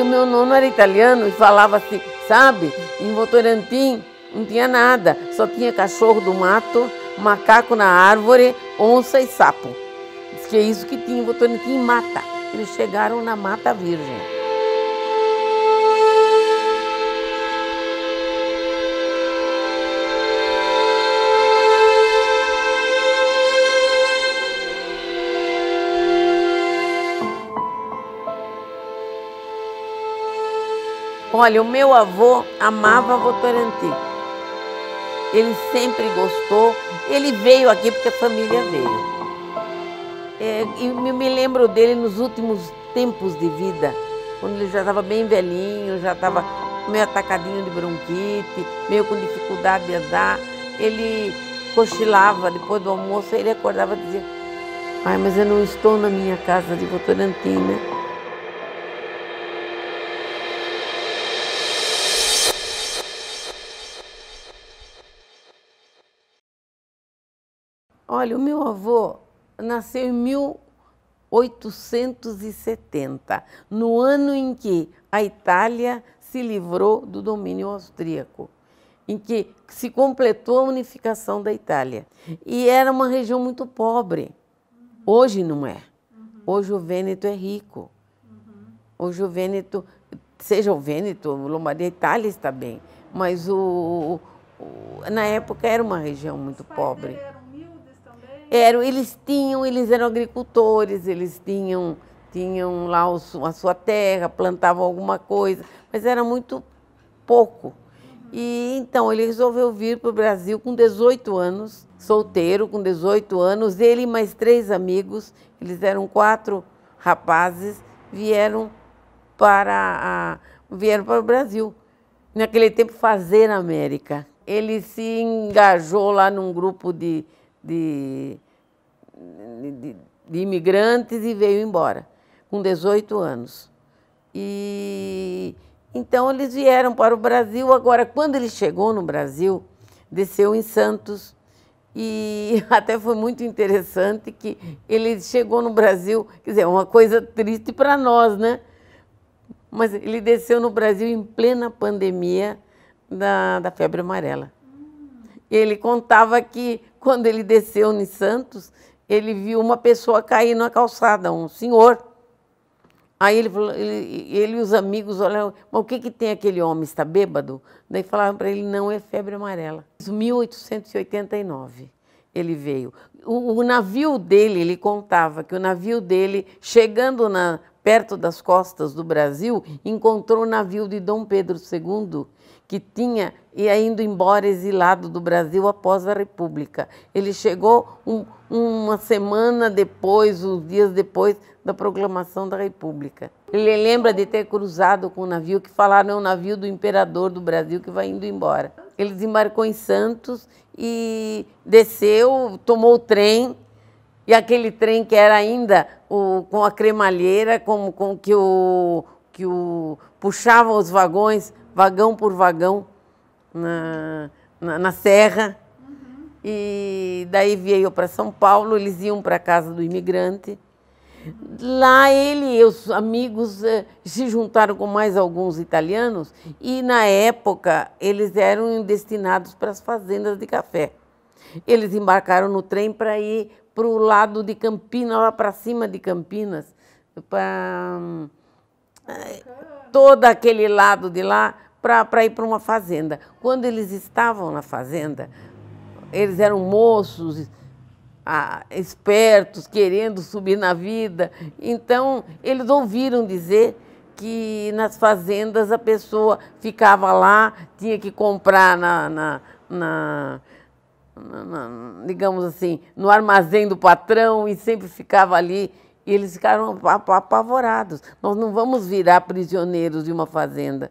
E o meu nono era italiano e falava assim, sabe? Em Votorantim não tinha nada, só tinha cachorro do mato, macaco na árvore, onça e sapo. Diz que é isso que tinha em Votorantim, mata. Eles chegaram na Mata Virgem. Olha, o meu avô amava Votorantim. Ele sempre gostou. Ele veio aqui porque a família veio. É, e me lembro dele nos últimos tempos de vida, quando ele já estava bem velhinho, já estava meio atacadinho de bronquite, meio com dificuldade de andar. Ele cochilava depois do almoço, ele acordava e dizia: Ai, mas eu não estou na minha casa de Votorantim, né? Olha, o meu avô nasceu em 1870, no ano em que a Itália se livrou do domínio austríaco, em que se completou a unificação da Itália. E era uma região muito pobre. Hoje não é. Uhum. Hoje o Vêneto é rico. Uhum. Hoje o Vêneto, seja o Vêneto, Lombardia, Itália está bem, mas o, o na época era uma região muito pobre. Eram, eles tinham, eles eram agricultores, eles tinham, tinham lá o, a sua terra, plantavam alguma coisa, mas era muito pouco. E então ele resolveu vir para o Brasil com 18 anos, solteiro, com 18 anos. Ele e mais três amigos, eles eram quatro rapazes, vieram para, a, vieram para o Brasil. Naquele tempo, fazer América. Ele se engajou lá num grupo de de, de, de imigrantes e veio embora, com 18 anos. E então eles vieram para o Brasil. Agora, quando ele chegou no Brasil, desceu em Santos. E até foi muito interessante que ele chegou no Brasil, quer dizer, é uma coisa triste para nós, né? Mas ele desceu no Brasil em plena pandemia da, da febre amarela. Ele contava que quando ele desceu em Santos, ele viu uma pessoa cair na calçada, um senhor. Aí ele, falou, ele, ele e os amigos olharam, mas o que, que tem aquele homem? Está bêbado? Daí falaram para ele, não, é febre amarela. 1889 ele veio. O, o, navio dele, ele contava que o navio dele, chegando na, perto das costas do Brasil, encontrou o navio de Dom Pedro II, que tinha e indo embora exilado do Brasil após a República. Ele chegou um, uma semana depois, uns dias depois da proclamação da República. Ele lembra de ter cruzado com um navio que falaram é um navio do imperador do Brasil que vai indo embora. Ele desembarcou em Santos e desceu, tomou o trem e aquele trem que era ainda o, com a cremalheira, como com que o que o puxava os vagões vagão por vagão na, na, na Serra. Uhum. E daí veio para São Paulo, eles iam para a casa do imigrante. Lá ele e os amigos eh, se juntaram com mais alguns italianos e na época eles eram destinados para as fazendas de café. Eles embarcaram no trem para ir para o lado de Campinas, lá para cima de Campinas, para hum, todo aquele lado de lá para ir para uma fazenda. Quando eles estavam na fazenda, eles eram moços, ah, espertos, querendo subir na vida. Então, eles ouviram dizer que nas fazendas a pessoa ficava lá, tinha que comprar na, na, na, na digamos assim, no armazém do patrão e sempre ficava ali e eles ficaram apavorados. Nós não vamos virar prisioneiros de uma fazenda.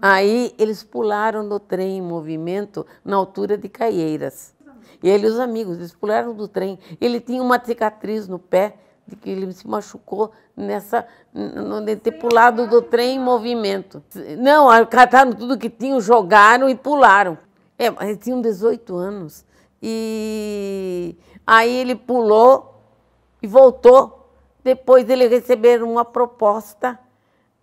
Aí eles pularam no trem em movimento na altura de Caieiras. E ele e os amigos, eles pularam do trem. Ele tinha uma cicatriz no pé de que ele se machucou nessa de ter pulado do trem em movimento. Não, cataram tudo que tinham, jogaram e pularam. É, eles tinham 18 anos. E aí ele pulou e voltou depois ele receber uma proposta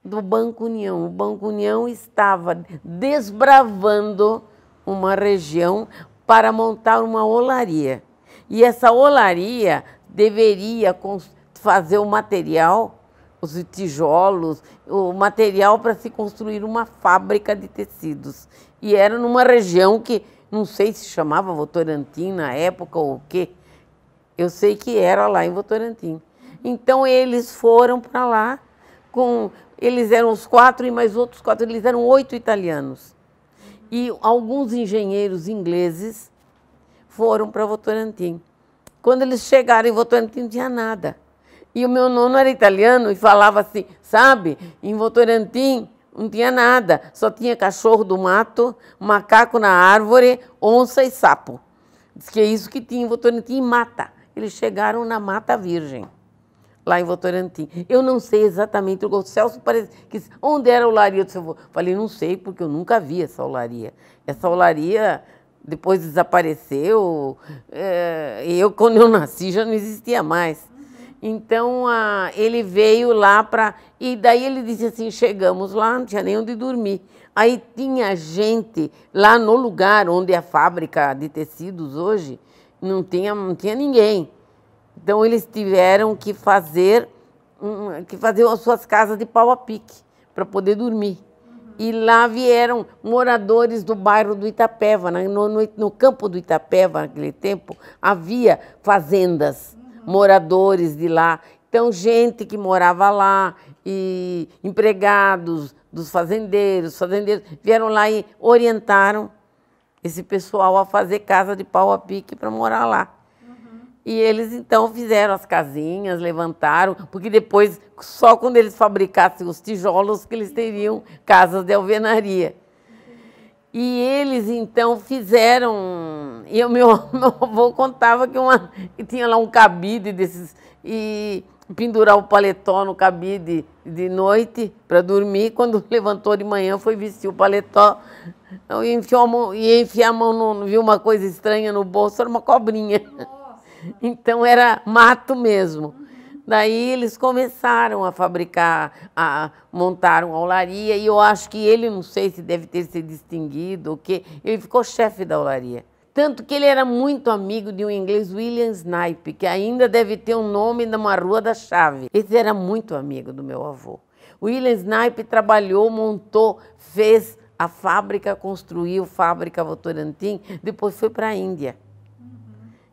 do Banco União. O Banco União estava desbravando uma região para montar uma olaria. E essa olaria deveria fazer o material, os tijolos, o material para se construir uma fábrica de tecidos. E era numa região que não sei se chamava Votorantim na época ou o quê. Eu sei que era lá em Votorantim. Então eles foram para lá com eles eram os quatro e mais outros quatro, eles eram oito italianos. E alguns engenheiros ingleses foram para Votorantim. Quando eles chegaram em Votorantim, não tinha nada. E o meu nono era italiano e falava assim, sabe, em Votorantim não tinha nada, só tinha cachorro do mato, macaco na árvore, onça e sapo. Diz que é isso que tinha em Votorantim, mata. Eles chegaram na Mata Virgem lá em Votorantim. Eu não sei exatamente, o Celso parece que onde era a olaria do seu avô? Falei, não sei, porque eu nunca vi essa olaria. Essa olaria depois desapareceu, é, eu quando eu nasci já não existia mais. Então a, ele veio lá para. E daí ele disse assim: chegamos lá, não tinha nem onde dormir. Aí tinha gente lá no lugar onde é a fábrica de tecidos hoje, não tinha, não tinha ninguém. Então eles tiveram que fazer que fazer as suas casas de pau a pique para poder dormir. E lá vieram moradores do bairro do Itapeva, né? no, no, no campo do Itapeva naquele tempo havia fazendas, uhum. moradores de lá. Então gente que morava lá e empregados dos fazendeiros, fazendeiros vieram lá e orientaram esse pessoal a fazer casa de pau a pique para morar lá. E eles então fizeram as casinhas, levantaram, porque depois, só quando eles fabricassem os tijolos, que eles teriam casas de alvenaria. E eles então fizeram. E o meu, meu avô contava que, uma, que tinha lá um cabide desses. E pendurar o paletó no cabide de noite para dormir. Quando levantou de manhã, foi vestir o paletó e então, enfiou a mão, e enfiar a mão, no, viu uma coisa estranha no bolso, era uma cobrinha. Então era mato mesmo. Daí eles começaram a fabricar, a montar uma olaria, e eu acho que ele, não sei se deve ter se distinguido ou quê, ele ficou chefe da olaria. Tanto que ele era muito amigo de um inglês, William Snipe, que ainda deve ter o um nome numa rua da chave. Esse era muito amigo do meu avô. William Snipe trabalhou, montou, fez a fábrica, construiu a Fábrica Votorantim, depois foi para a Índia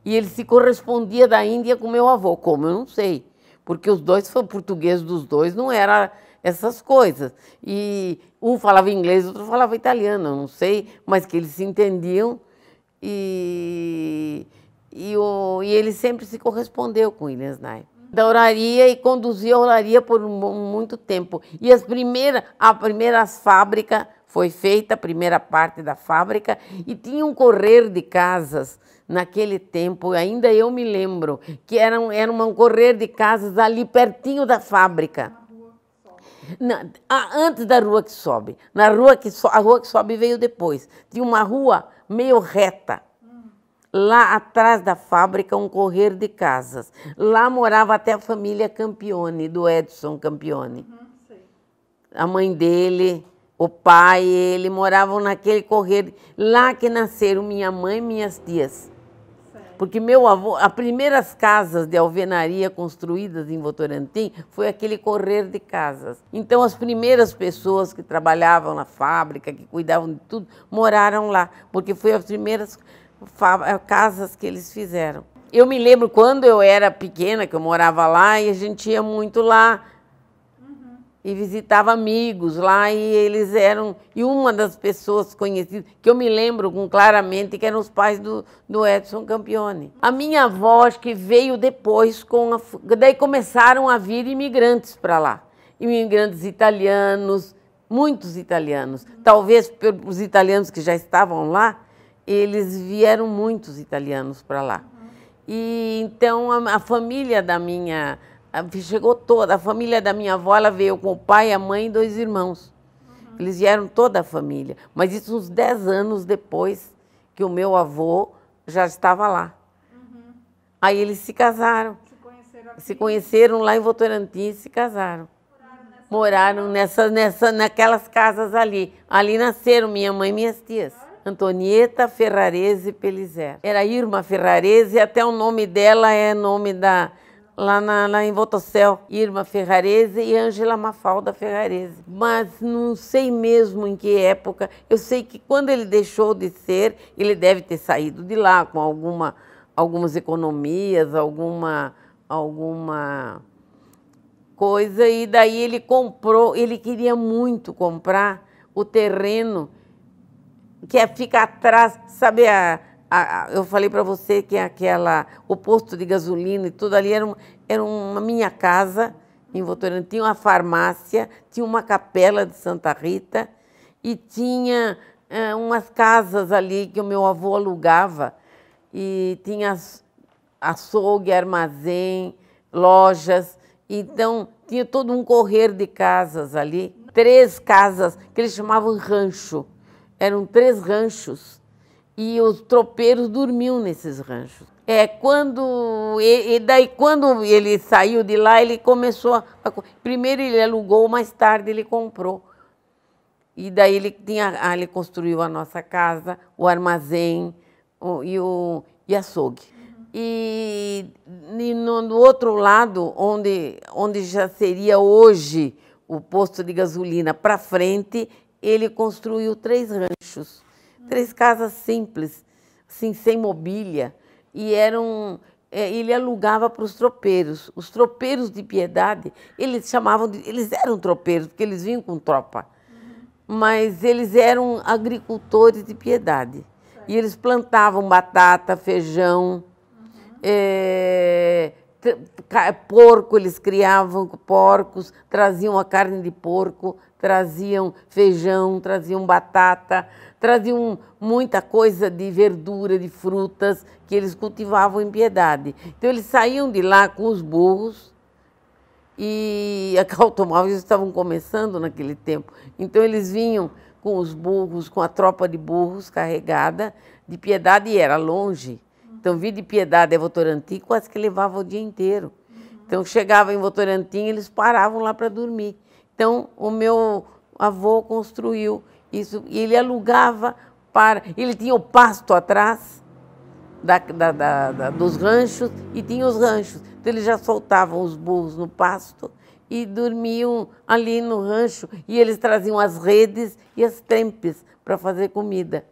e ele se correspondia da Índia com meu avô, como eu não sei, porque os dois, o português dos dois não era essas coisas. E um falava inglês, outro falava italiano, eu não sei, mas que eles se entendiam e, e, o, e ele sempre se correspondeu com William Nye. Da oraria e conduzia a oraria por muito tempo. E as primeira, a primeira fábrica foi feita, a primeira parte da fábrica, e tinha um correr de casas naquele tempo, ainda eu me lembro, que era um, era um correr de casas ali pertinho da fábrica. Na, antes da rua que sobe. Na rua que so, a rua que sobe veio depois. Tinha uma rua meio reta. Lá atrás da fábrica, um correr de casas. Lá morava até a família Campione, do Edson Campione. Uhum, a mãe dele, o pai, ele moravam naquele correr. Lá que nasceram minha mãe e minhas tias. Porque meu avô, as primeiras casas de alvenaria construídas em Votorantim foi aquele correr de casas. Então as primeiras pessoas que trabalhavam na fábrica, que cuidavam de tudo, moraram lá, porque foi as primeiras eh, casas que eles fizeram. Eu me lembro quando eu era pequena, que eu morava lá e a gente ia muito lá e visitava amigos lá e eles eram e uma das pessoas conhecidas que eu me lembro com claramente que eram os pais do, do Edson Campione. A minha avó acho que veio depois com a, daí começaram a vir imigrantes para lá, imigrantes italianos, muitos italianos. Talvez pelos italianos que já estavam lá, eles vieram muitos italianos para lá. E então a, a família da minha chegou toda, a família da minha avó, ela veio com o pai, a mãe e dois irmãos. Uhum. Eles vieram toda a família, mas isso uns 10 anos depois que o meu avô já estava lá. Uhum. Aí eles se casaram. Se conheceram, se conheceram lá em Votorantim e se casaram. Moraram, nessa, Moraram nessa, nessa, naquelas casas ali. Ali nasceram minha mãe e minhas tias. Antonieta Ferrarese Pelizé. Era Irma Ferrarese, até o nome dela é nome da, lá, na, lá em Votocel, Irma Ferrarese e Ângela Mafalda Ferrarese. Mas não sei mesmo em que época. Eu sei que quando ele deixou de ser, ele deve ter saído de lá com alguma, algumas economias, alguma, alguma coisa. E daí ele comprou, ele queria muito comprar o terreno que é, fica atrás, sabe a a, a, eu falei para você que é aquela, o posto de gasolina e tudo ali era, um, era uma minha casa em Votorantim, tinha uma farmácia, tinha uma capela de Santa Rita e tinha é, umas casas ali que o meu avô alugava e tinha açougue, armazém, lojas. Então, tinha todo um correr de casas ali, três casas que eles chamavam rancho. Eram três ranchos e os tropeiros dormiam nesses ranchos. É, quando e, e daí quando ele saiu de lá, ele começou a, primeiro ele alugou, mais tarde ele comprou. E daí ele tinha ah, ele construiu a nossa casa, o armazém o, e o e açougue. Uhum. E, e no, no outro lado, onde, onde já seria hoje o posto de gasolina para frente, ele construiu três ranchos. Três casas simples, assim, sem mobília. E eram, é, ele alugava para os tropeiros. Os tropeiros de piedade, eles chamavam de, Eles eram tropeiros, porque eles vinham com tropa. Mas eles eram agricultores de piedade. E eles plantavam batata, feijão, uhum. é, porco, eles criavam porcos, traziam a carne de porco, traziam feijão, traziam batata, traziam muita coisa de verdura, de frutas que eles cultivavam em Piedade. Então eles saíam de lá com os burros e automóveis estavam começando naquele tempo. Então eles vinham com os burros, com a tropa de burros carregada de Piedade e era longe então, vida e piedade é Votorantim, quase que levava o dia inteiro. Então, chegava em Votorantim, eles paravam lá para dormir. Então, o meu avô construiu isso e ele alugava para. Ele tinha o pasto atrás da, da, da, dos ranchos e tinha os ranchos. Então, eles já soltavam os burros no pasto e dormiam ali no rancho. E eles traziam as redes e as tempes para fazer comida.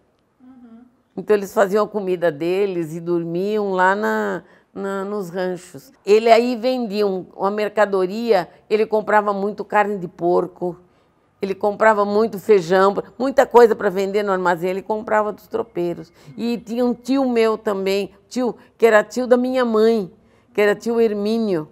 Então eles faziam a comida deles e dormiam lá na, na, nos ranchos. Ele aí vendia uma mercadoria, ele comprava muito carne de porco, ele comprava muito feijão, muita coisa para vender no armazém, ele comprava dos tropeiros. E tinha um tio meu também, tio que era tio da minha mãe, que era tio Hermínio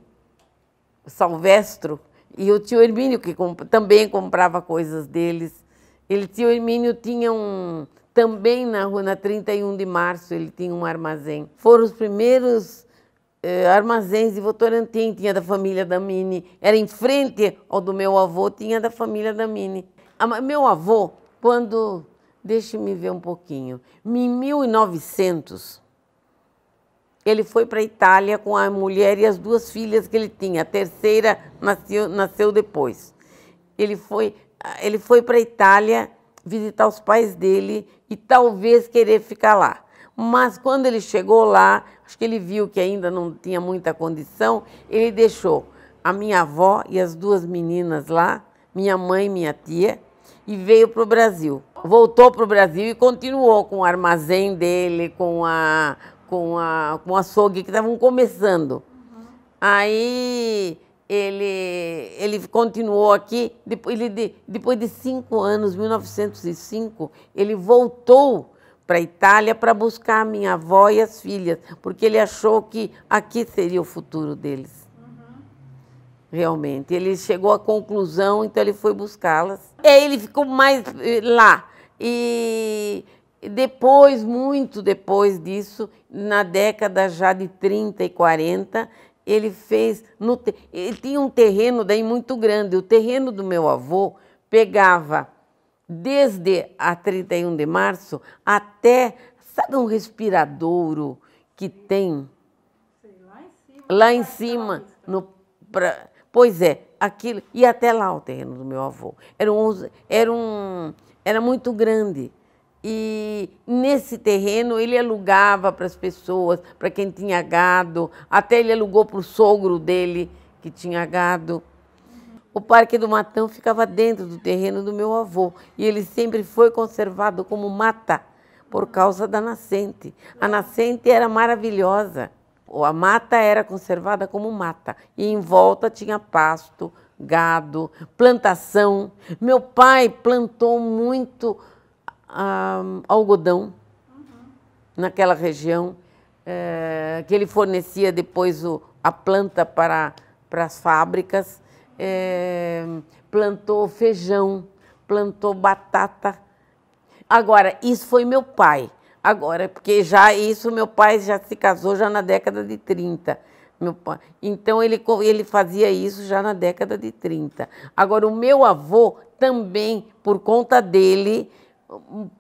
Salvestro, e o tio Hermínio que comp também comprava coisas deles. Ele tio Hermínio tinha um também na rua, na 31 de março, ele tinha um armazém. Foram os primeiros eh, armazéns de Votorantim, tinha da família da Mini. Era em frente ao do meu avô, tinha da família da Mini. A, meu avô, quando. Deixe-me ver um pouquinho. Em 1900, ele foi para a Itália com a mulher e as duas filhas que ele tinha. A terceira nasceu, nasceu depois. Ele foi, ele foi para a Itália visitar os pais dele e talvez querer ficar lá. Mas quando ele chegou lá, acho que ele viu que ainda não tinha muita condição, ele deixou a minha avó e as duas meninas lá, minha mãe e minha tia, e veio para o Brasil. Voltou para o Brasil e continuou com o armazém dele, com a com a com o açougue que estavam começando. Uhum. Aí ele, ele continuou aqui, depois, ele, depois de cinco anos, 1905, ele voltou para a Itália para buscar a minha avó e as filhas, porque ele achou que aqui seria o futuro deles. Uhum. Realmente, ele chegou à conclusão, então ele foi buscá-las. Ele ficou mais eh, lá. E depois, muito depois disso, na década já de 30 e 40, ele fez. No, ele tinha um terreno daí muito grande. O terreno do meu avô pegava desde a 31 de março até. Sabe um respiradouro que tem? Lá em cima. no, pra, pois é, aquilo. E até lá o terreno do meu avô. Era, um, era, um, era muito grande. E nesse terreno ele alugava para as pessoas, para quem tinha gado, até ele alugou para o sogro dele que tinha gado. O Parque do Matão ficava dentro do terreno do meu avô e ele sempre foi conservado como mata por causa da nascente. A nascente era maravilhosa. A mata era conservada como mata e em volta tinha pasto, gado, plantação. Meu pai plantou muito algodão uhum. naquela região, é, que ele fornecia depois o, a planta para, para as fábricas, é, plantou feijão, plantou batata. Agora, isso foi meu pai. Agora, porque já isso, meu pai já se casou já na década de 30. Meu pai. Então, ele, ele fazia isso já na década de 30. Agora, o meu avô também, por conta dele,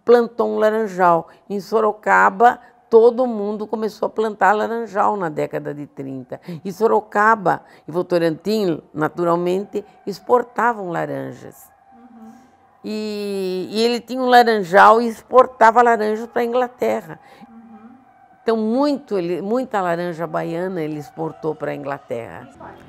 plantou um laranjal. Em Sorocaba, todo mundo começou a plantar laranjal na década de 30. E Sorocaba e Votorantim, naturalmente, exportavam laranjas. Uhum. E, e, ele tinha um laranjal e exportava laranjas para a Inglaterra. Então, muito, muita laranja baiana ele exportou para a Inglaterra.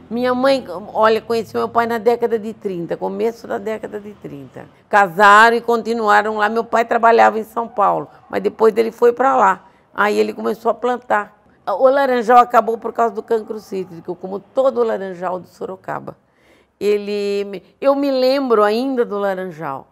Minha mãe, olha, conheceu meu pai na década de 30, começo da década de 30. Casaram e continuaram lá. Meu pai trabalhava em São Paulo, mas depois ele foi para lá. Aí ele começou a plantar. O laranjal acabou por causa do cancro cítrico, como todo o laranjal do Sorocaba. Ele, eu me lembro ainda do laranjal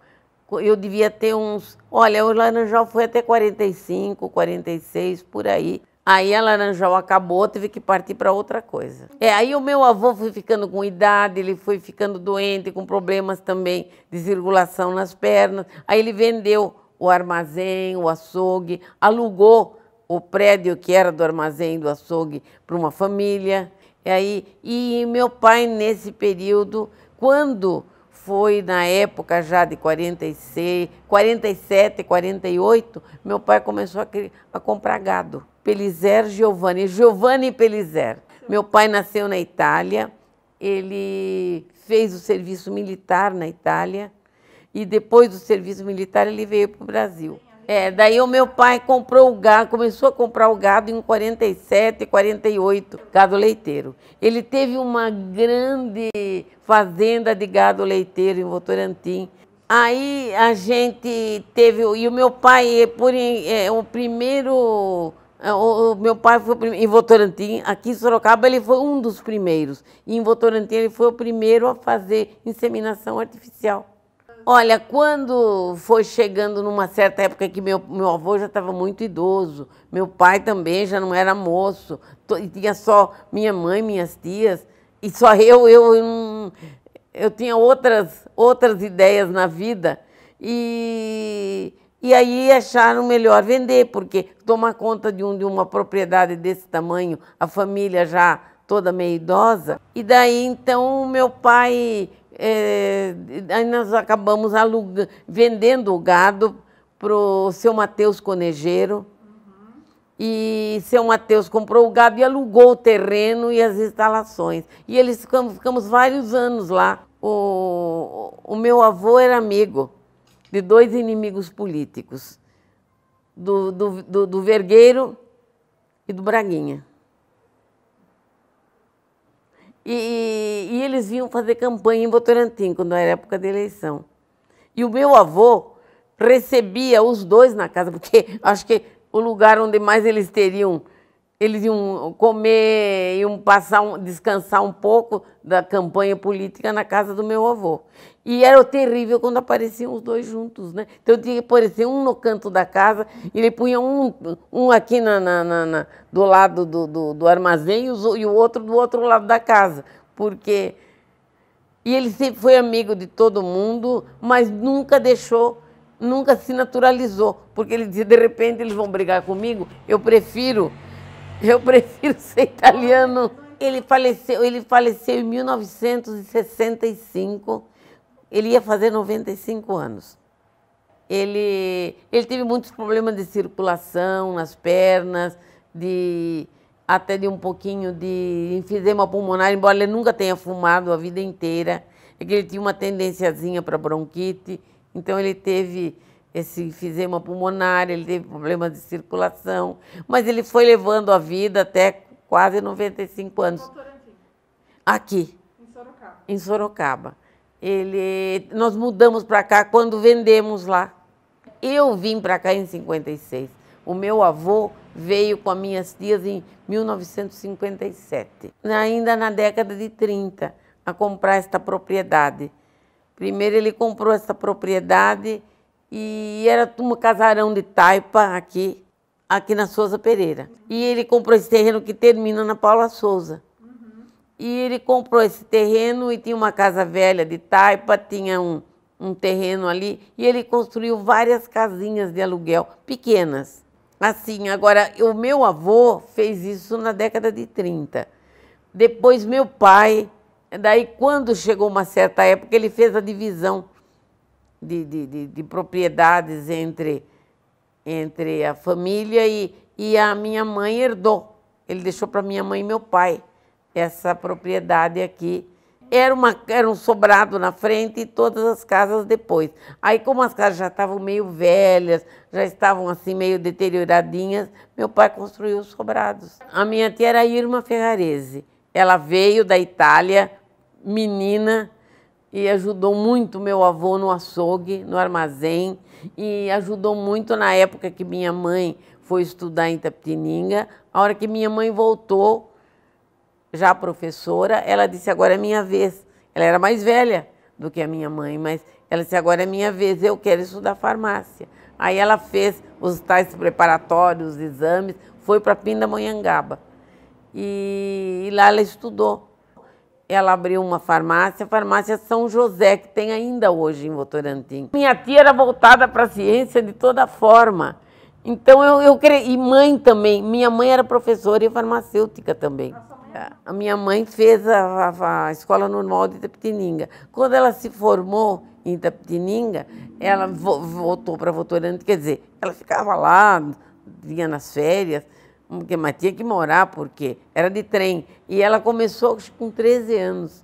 eu devia ter uns. Olha, o Laranjal foi até 45, 46, por aí. Aí a Laranjal acabou, teve que partir para outra coisa. É, aí o meu avô foi ficando com idade, ele foi ficando doente, com problemas também de circulação nas pernas. Aí ele vendeu o armazém, o açougue, alugou o prédio que era do armazém do açougue para uma família. E aí, e meu pai nesse período, quando foi na época já de 46, 47, 48, meu pai começou a, a comprar gado. Pelizer Giovanni, Giovanni Pelizer. Meu pai nasceu na Itália, ele fez o serviço militar na Itália e depois do serviço militar ele veio para o Brasil. É, daí o meu pai comprou o gado, começou a comprar o gado em 47, 48, gado leiteiro. Ele teve uma grande fazenda de gado leiteiro em Votorantim. Aí a gente teve, e o meu pai, é, por, é, o primeiro é, o, meu pai foi em Votorantim, aqui em Sorocaba ele foi um dos primeiros. E em Votorantim ele foi o primeiro a fazer inseminação artificial. Olha, quando foi chegando numa certa época que meu, meu avô já estava muito idoso, meu pai também já não era moço, e tinha só minha mãe, minhas tias, e só eu, eu, eu, eu tinha outras, outras ideias na vida. E, e aí acharam melhor vender, porque tomar conta de, um, de uma propriedade desse tamanho, a família já toda meio idosa. E daí então meu pai é, aí nós acabamos vendendo o gado para o seu Mateus Conejeiro. Uhum. E seu Mateus comprou o gado e alugou o terreno e as instalações. E eles ficamos, ficamos vários anos lá. O, o meu avô era amigo de dois inimigos políticos, do, do, do, do Vergueiro e do Braguinha. E, eles vinham fazer campanha em Votorantim, quando era época de eleição. E o meu avô recebia os dois na casa, porque acho que o lugar onde mais eles teriam, eles iam comer, iam passar, descansar um pouco da campanha política na casa do meu avô. E era terrível quando apareciam os dois juntos, né? Então tinha que aparecer um no canto da casa, e ele punha um, um aqui na, na, na, na do lado do, do, do armazém e o outro do outro lado da casa porque e ele sempre foi amigo de todo mundo, mas nunca deixou, nunca se naturalizou, porque ele dizia, de repente eles vão brigar comigo, eu prefiro, eu prefiro ser italiano. Ele faleceu, ele faleceu em 1965. Ele ia fazer 95 anos. Ele, ele teve muitos problemas de circulação nas pernas, de até de um pouquinho de enfisema pulmonar, embora ele nunca tenha fumado a vida inteira. É que ele tinha uma tendenciazinha para bronquite, então ele teve esse enfisema pulmonar, ele teve problemas de circulação, mas ele foi levando a vida até quase 95 anos. Aqui. Em Sorocaba. Em Sorocaba. Ele, nós mudamos para cá quando vendemos lá. Eu vim para cá em 56. O meu avô veio com as minhas tias em 1957, ainda na década de 30, a comprar esta propriedade. Primeiro ele comprou essa propriedade e era um casarão de taipa aqui, aqui na Souza Pereira. E ele comprou esse terreno que termina na Paula Souza. E ele comprou esse terreno e tinha uma casa velha de taipa, tinha um, um terreno ali, e ele construiu várias casinhas de aluguel, pequenas. Assim, agora, o meu avô fez isso na década de 30. Depois, meu pai. Daí, quando chegou uma certa época, ele fez a divisão de, de, de, de propriedades entre, entre a família e, e a minha mãe herdou. Ele deixou para minha mãe e meu pai essa propriedade aqui era, uma, era um sobrado na frente e todas as casas depois. Aí, como as casas já estavam meio velhas, já estavam assim meio deterioradinhas, meu pai construiu os sobrados. A minha tia era Irma Ferrarese. Ela veio da Itália, menina, e ajudou muito meu avô no açougue, no armazém, e ajudou muito na época que minha mãe foi estudar em Tapetininga. A hora que minha mãe voltou, já professora, ela disse: agora é minha vez. Ela era mais velha do que a minha mãe, mas ela disse: agora é minha vez, eu quero estudar farmácia. Aí ela fez os tais preparatórios, os exames, foi para Pindamonhangaba. E, e lá ela estudou. Ela abriu uma farmácia, a farmácia São José, que tem ainda hoje em Votorantim. Minha tia era voltada para a ciência de toda forma. Então eu, eu E mãe também. Minha mãe era professora e farmacêutica também. É. a minha mãe fez a, a, a, escola normal de Itapetininga. Quando ela se formou em Itapetininga, ela vo, voltou para Votorante, quer dizer, ela ficava lá, vinha nas férias, porque, mas tinha que morar, porque era de trem. E ela começou com 13 anos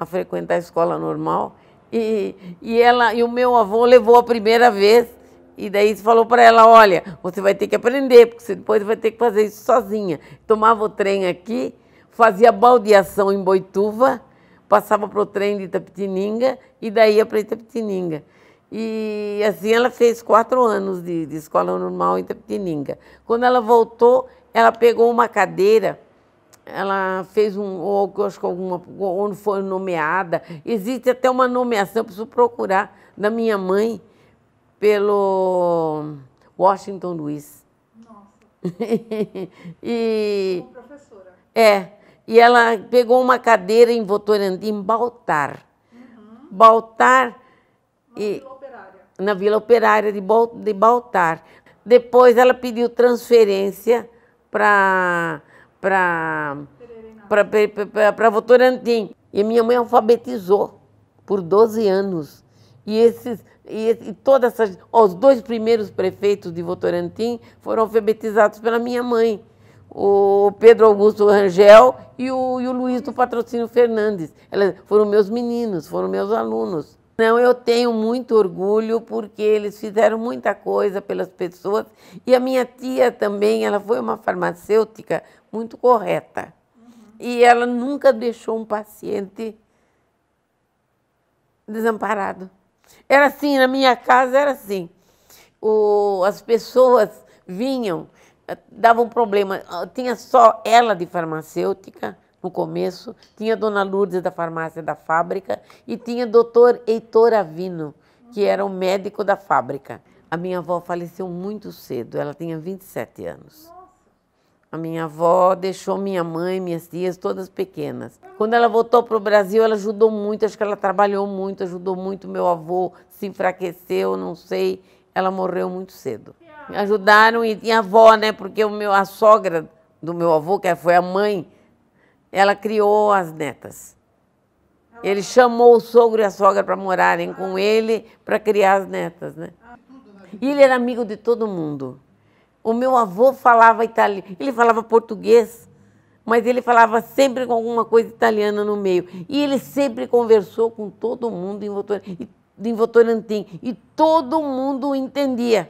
a frequentar a escola normal. E, e, ela, e o meu avô levou a primeira vez e daí falou para ela, olha, você vai ter que aprender, porque você depois vai ter que fazer isso sozinha. Tomava o trem aqui fazia baldeação em Boituva, passava para o trem de Itapetininga e daí ia para Itapetininga. E assim ela fez quatro anos de, de, escola normal em Itapetininga. Quando ela voltou, ela pegou uma cadeira, ela fez um, ou acho que alguma, onde foi nomeada. Existe até uma nomeação, eu preciso procurar, da minha mãe, pelo Washington Luiz. Nossa. e. Como professora. É. E ela pegou uma cadeira em Votorantim, Baltar. Uhum. Baltar. Na e, Vila Operária. Na Vila Operária de, de Baltar. Depois ela pediu transferência para para Votorantim. E minha mãe alfabetizou por 12 anos. E, esses, e, e todas essas, os dois primeiros prefeitos de Votorantim foram alfabetizados pela minha mãe o Pedro Augusto Rangel e o, e o Luiz do Patrocínio Fernandes. Elas foram meus meninos, foram meus alunos. Não, eu tenho muito orgulho porque eles fizeram muita coisa pelas pessoas e a minha tia também, ela foi uma farmacêutica muito correta. Uhum. E ela nunca deixou um paciente desamparado. Era assim, na minha casa era assim. O, as pessoas vinham eh, dava um problema. Ah, tinha só ela de farmacêutica no começo, tinha Dona Lourdes da farmácia da fábrica e tinha Doutor Heitor Avino, que era o médico da fábrica. A minha avó faleceu muito cedo, ela tinha 27 anos. A minha avó deixou minha mãe, minhas tias, todas pequenas. Quando ela voltou para o Brasil, ela ajudou muito, acho que ela trabalhou muito, ajudou muito. Meu avô se enfraqueceu, não sei. Ela morreu muito cedo. Me ajudaram e tinha avó, né? Porque o meu, a sogra do meu avô, que foi a mãe, ela criou as netas. Ele chamou o sogro e a sogra para morarem com ah. ele para criar as netas, né? Ah, né e ele era amigo de todo mundo. O meu avô falava italiano, ele falava português, mas ele falava sempre com alguma coisa italiana no meio. E ele sempre conversou com todo mundo em Votorantim, e todo mundo entendia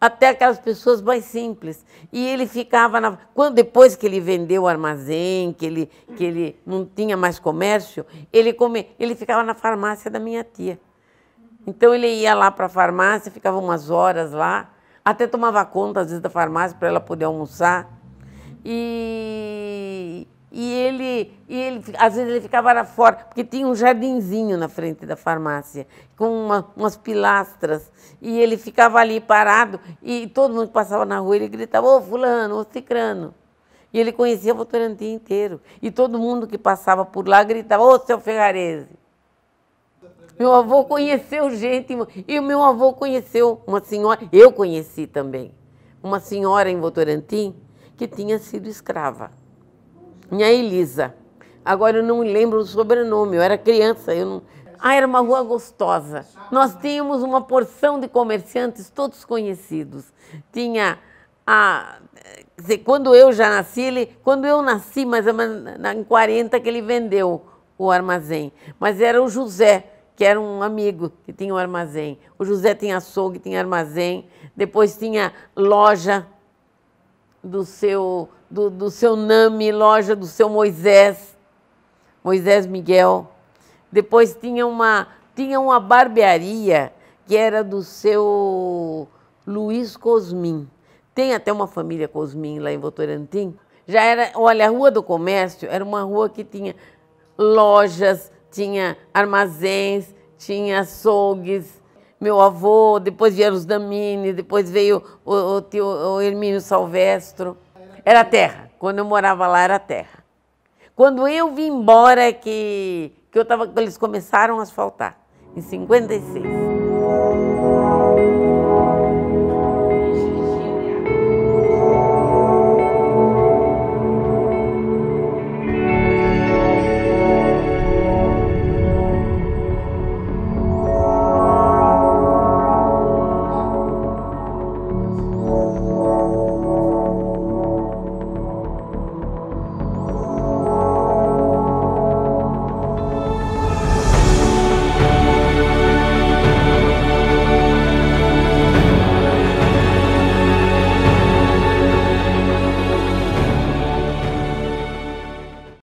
até aquelas pessoas mais simples. E ele ficava na... quando depois que ele vendeu o armazém, que ele, que ele não tinha mais comércio, ele come... ele ficava na farmácia da minha tia. Então ele ia lá para a farmácia, ficava umas horas lá, até tomava conta às vezes da farmácia para ela poder almoçar. E e ele, e ele, às vezes ele ficava lá fora, porque tinha um jardinzinho na frente da farmácia, com uma, umas pilastras, e ele ficava ali parado, e todo mundo que passava na rua, ele gritava, ô fulano, ô cicrano. E ele conhecia Votorantim inteiro, e todo mundo que passava por lá gritava, ô seu Ferrarese. Meu avô conheceu gente, e o meu avô conheceu uma senhora, eu conheci também, uma senhora em Votorantim, que tinha sido escrava minha Elisa. Agora eu não lembro o sobrenome, eu era criança, eu não... Ah, era uma rua gostosa. Nós tínhamos uma porção de comerciantes, todos conhecidos. Tinha a... Quando eu já nasci, ele... quando eu nasci, mais ou menos em 40, que ele vendeu o armazém. Mas era o José, que era um amigo que tinha o um armazém. O José tinha açougue, tinha armazém. Depois tinha loja do seu, do, do seu Nami, loja do seu Moisés, Moisés Miguel. Depois tinha uma, tinha uma barbearia que era do seu Luiz Cosmin. Tem até uma família Cosmin lá em Votorantim. Já era, olha, a Rua do Comércio era uma rua que tinha lojas, tinha armazéns, tinha açougues, meu avô, depois vieram os Damini, depois veio o, o, tio, o Hermínio Salvestro. Era terra. Quando eu morava lá, era terra. Quando eu vim embora, é que, que eu tava, eles começaram a asfaltar, em 56.